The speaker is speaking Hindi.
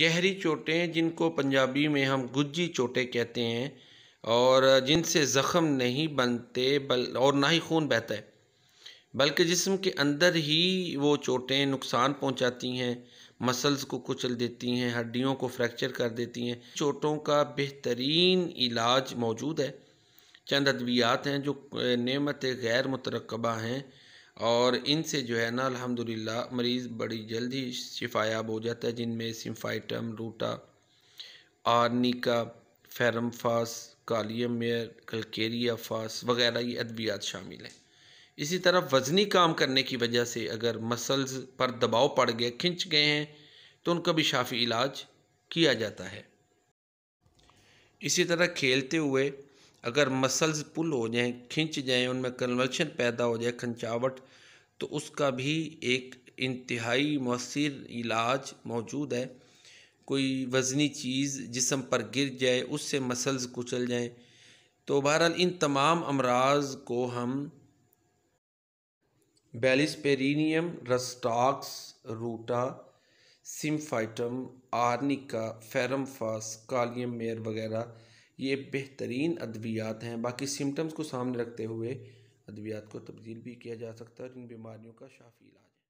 गहरी चोटें जिनको पंजाबी में हम गुज्जी चोटें कहते हैं और जिनसे ज़ख़म नहीं बनते बल और ना ही खून बहता है बल्कि जिस्म के अंदर ही वो चोटें नुकसान पहुंचाती हैं मसल्स को कुचल देती हैं हड्डियों को फ्रैक्चर कर देती हैं चोटों का बेहतरीन इलाज मौजूद है चंद अद्वियात हैं जो नमत गैर मुतरकबा हैं और इनसे जो है ना अल्हम्दुलिल्लाह मरीज़ बड़ी जल्दी शिफायाब हो जाता है जिनमें सिम्फाइटम रूटा आर्निका फास कालियम मेयर कलकेरिया फास वगैरह ये अद्वियात शामिल हैं इसी तरह वज़नी काम करने की वजह से अगर मसल्स पर दबाव पड़ गए खिंच गए हैं तो उनका भी शाफी इलाज किया जाता है इसी तरह खेलते हुए अगर मसल्स पुल हो जाएं खिंच जाएं उनमें कन्वल्शन पैदा हो जाए खंचावट तो उसका भी एक इंतहाई मौसर इलाज मौजूद है कोई वज़नी चीज़ जिसम पर गिर जाए उससे मसल्स कुचल जाएं तो बहरहाल इन तमाम अमराज को हम Bellis perennis Rhus tox Ruta Symphytum Arnica Ferrum phos Kalium मेयर वगैरह ये बेहतरीन अद्वियात हैं बाकी सिम्टम्स को सामने रखते हुए अद्वियात को तब्दील भी किया जा सकता है और इन बीमारियों का शाफी इलाज है